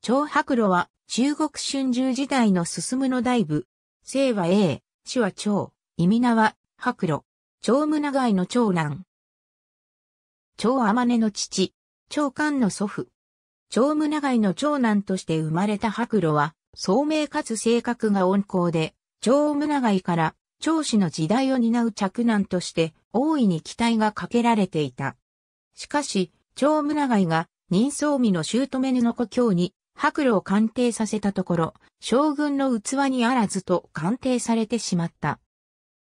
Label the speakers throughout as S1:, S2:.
S1: 長
S2: 白炉は中国春秋時代の進むの大部。姓は英、氏は長、意味名は白路。長宗外の長男。長天音の父、長官の祖父。長宗外の長男として生まれた白炉は、聡明かつ性格が温厚で、長宗外から長子の時代を担う嫡男として大いに期待がかけられていた。しかし、長宗外が人相美の姑の故郷に白露を鑑定させたところ、将軍の器にあらずと鑑定されてしまった。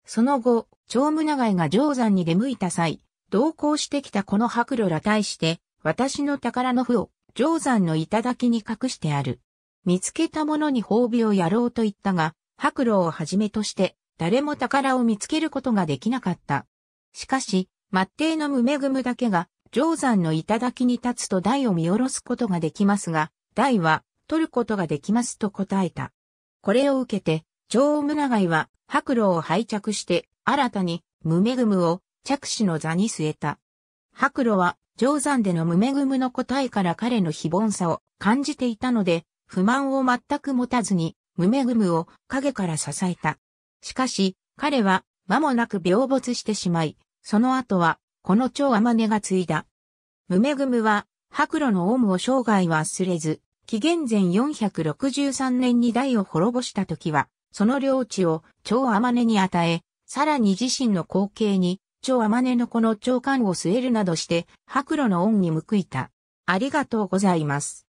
S2: その後、長宗長井が定山に出向いた際、同行してきたこの白露ら対して、私の宝の符を定山の頂に隠してある。見つけた者に褒美をやろうと言ったが、白露をはじめとして、誰も宝を見つけることができなかった。しかし、末帝の無恵むだけが、定山の頂に立つと台を見下ろすことができますが、大は取ることができますと答えた。これを受けて、女村外は白露を拝着して新たにメグむを着手の座に据えた。白露は定山でのメグむの答えから彼の非凡さを感じていたので、不満を全く持たずに、メグむを影から支えた。しかし、彼は間もなく病没してしまい、その後は、この蝶天音が継いだ。メグむは、白露のオウムを生涯忘れず、紀元前463年に大を滅ぼした時は、その領地を長天音に与え、さらに自身の後継に、長天音の子の長官を据えるなどして、白露の恩に報いた。ありがとうございます。